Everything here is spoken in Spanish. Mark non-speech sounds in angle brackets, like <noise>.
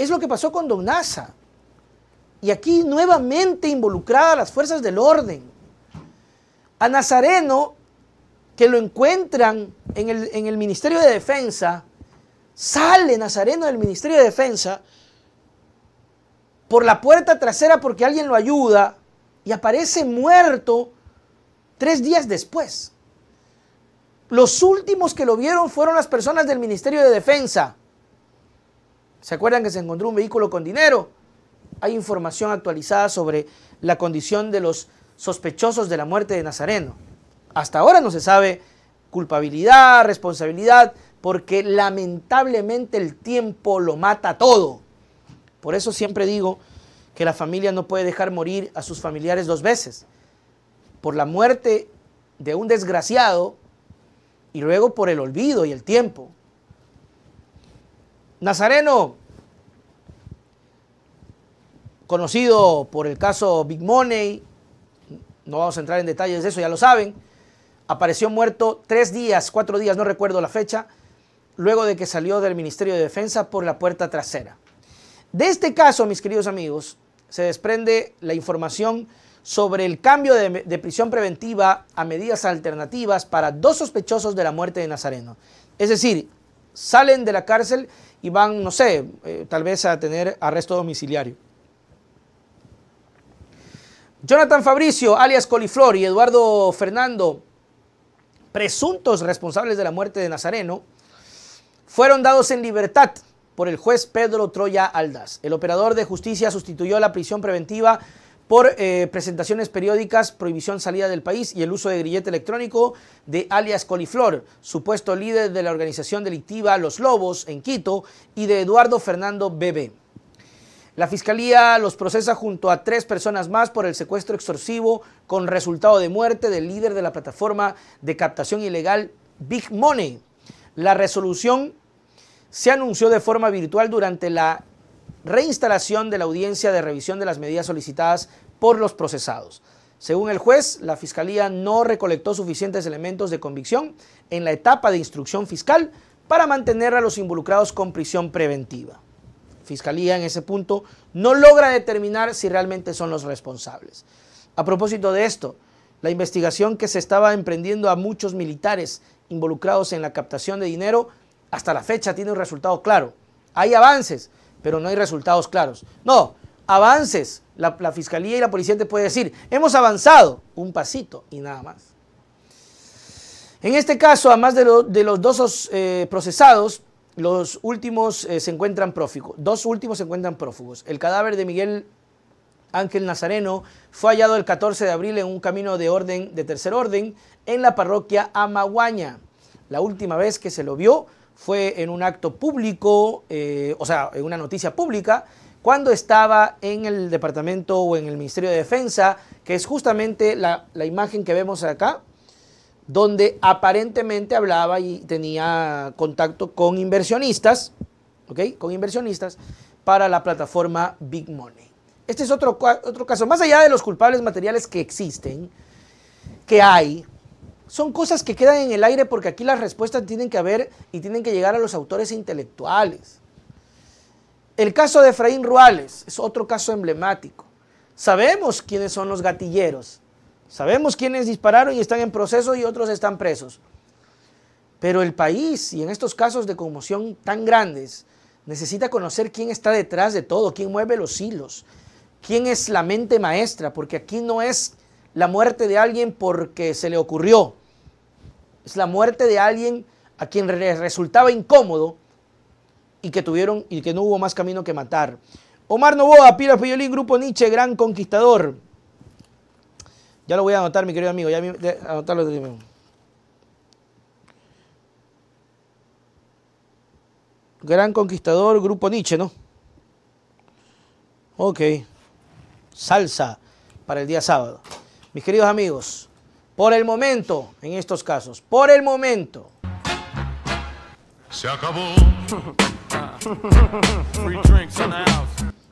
Es lo que pasó con Don Nasa. Y aquí nuevamente involucradas las fuerzas del orden. A Nazareno, que lo encuentran en el, en el Ministerio de Defensa, sale Nazareno del Ministerio de Defensa por la puerta trasera porque alguien lo ayuda y aparece muerto tres días después. Los últimos que lo vieron fueron las personas del Ministerio de Defensa. ¿Se acuerdan que se encontró un vehículo con dinero? Hay información actualizada sobre la condición de los sospechosos de la muerte de Nazareno. Hasta ahora no se sabe culpabilidad, responsabilidad, porque lamentablemente el tiempo lo mata todo. Por eso siempre digo que la familia no puede dejar morir a sus familiares dos veces. Por la muerte de un desgraciado y luego por el olvido y el tiempo. Nazareno, conocido por el caso Big Money, no vamos a entrar en detalles de eso, ya lo saben, apareció muerto tres días, cuatro días, no recuerdo la fecha, luego de que salió del Ministerio de Defensa por la puerta trasera. De este caso, mis queridos amigos, se desprende la información sobre el cambio de, prisión preventiva a medidas alternativas para dos sospechosos de la muerte de Nazareno. Es decir, salen de la cárcel y van, no sé, eh, tal vez a tener arresto domiciliario. Jonathan Fabricio, alias Coliflor, y Eduardo Fernando, presuntos responsables de la muerte de Nazareno, fueron dados en libertad por el juez Pedro Troya Aldas. El operador de justicia sustituyó la prisión preventiva por eh, presentaciones periódicas, prohibición salida del país y el uso de grillete electrónico de alias Coliflor, supuesto líder de la organización delictiva Los Lobos en Quito, y de Eduardo Fernando Bebe. La fiscalía los procesa junto a tres personas más por el secuestro extorsivo con resultado de muerte del líder de la plataforma de captación ilegal Big Money. La resolución se anunció de forma virtual durante la reinstalación de la audiencia de revisión de las medidas solicitadas por los procesados. Según el juez, la Fiscalía no recolectó suficientes elementos de convicción en la etapa de instrucción fiscal para mantener a los involucrados con prisión preventiva. Fiscalía en ese punto no logra determinar si realmente son los responsables. A propósito de esto, la investigación que se estaba emprendiendo a muchos militares involucrados en la captación de dinero hasta la fecha tiene un resultado claro. Hay avances, pero no hay resultados claros. No, avances. La, fiscalía y la policía te puede decir, hemos avanzado un pasito y nada más. En este caso, además de, de los dos eh, procesados, los últimos eh, se encuentran prófugos. Dos últimos se encuentran prófugos. El cadáver de Miguel Ángel Nazareno fue hallado el 14 de abril en un camino de orden de tercer orden en la parroquia Amaguaña. La última vez que se lo vio fue en un acto público, eh, o sea, en una noticia pública, cuando estaba en el departamento o en el Ministerio de Defensa, que es justamente la, imagen que vemos acá, donde aparentemente hablaba y tenía contacto con inversionistas, ¿ok? Con inversionistas para la plataforma Big Money. Este es otro, otro caso, más allá de los culpables materiales que existen, que hay, son cosas que quedan en el aire porque aquí las respuestas tienen que haber y tienen que llegar a los autores intelectuales. El caso de Efraín Ruales es otro caso emblemático. Sabemos quiénes son los gatilleros, sabemos quiénes dispararon y están en proceso y otros están presos. Pero el país, y en estos casos de conmoción tan grandes, necesita conocer quién está detrás de todo, quién mueve los hilos, quién es la mente maestra, porque aquí no es la muerte de alguien porque se le ocurrió. Es la muerte de alguien a quien le resultaba incómodo y que tuvieron y que no hubo más camino que matar. Omar Novoa, Pilar Fiolín, Grupo Nietzsche, Gran Conquistador. Ya lo voy a anotar, mi querido amigo, ya Gran Conquistador, Grupo Nietzsche, ¿no? Ok. Salsa para el día sábado. Mis queridos amigos, por el momento, en estos casos, por el momento. Se acabó. <laughs>